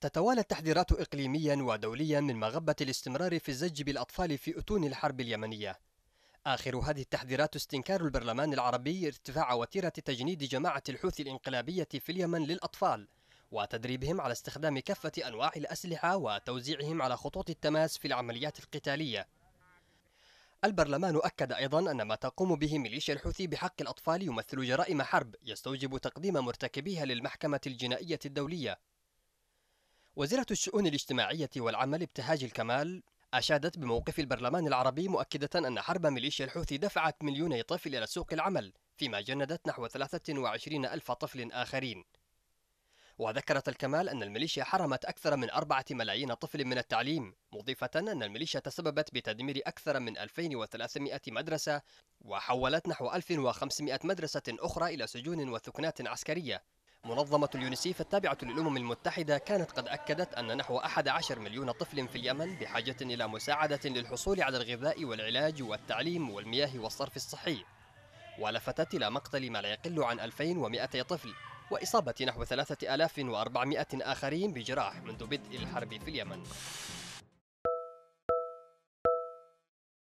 تتوالى التحذيرات إقليميا ودوليا من مغبة الاستمرار في الزج بالأطفال في أتون الحرب اليمنية آخر هذه التحذيرات استنكار البرلمان العربي ارتفاع وتيرة تجنيد جماعة الحوثي الإنقلابية في اليمن للأطفال وتدريبهم على استخدام كافة أنواع الأسلحة وتوزيعهم على خطوط التماس في العمليات القتالية البرلمان أكد أيضا أن ما تقوم به ميليشيا الحوثي بحق الأطفال يمثل جرائم حرب يستوجب تقديم مرتكبيها للمحكمة الجنائية الدولية وزيرة الشؤون الاجتماعية والعمل ابتهاج الكمال أشادت بموقف البرلمان العربي مؤكدة أن حرب ميليشيا الحوثي دفعت مليوني طفل إلى سوق العمل فيما جندت نحو 23 ألف طفل آخرين وذكرت الكمال أن الميليشيا حرمت أكثر من أربعة ملايين طفل من التعليم مضيفة أن الميليشيا تسببت بتدمير أكثر من 2300 مدرسة وحولت نحو 1500 مدرسة أخرى إلى سجون وثكنات عسكرية منظمة اليونيسيف التابعة للأمم المتحدة كانت قد أكدت أن نحو 11 مليون طفل في اليمن بحاجة إلى مساعدة للحصول على الغذاء والعلاج والتعليم والمياه والصرف الصحي ولفتت إلى مقتل ما لا يقل عن 2200 طفل وإصابة نحو 3400 آخرين بجراح منذ بدء الحرب في اليمن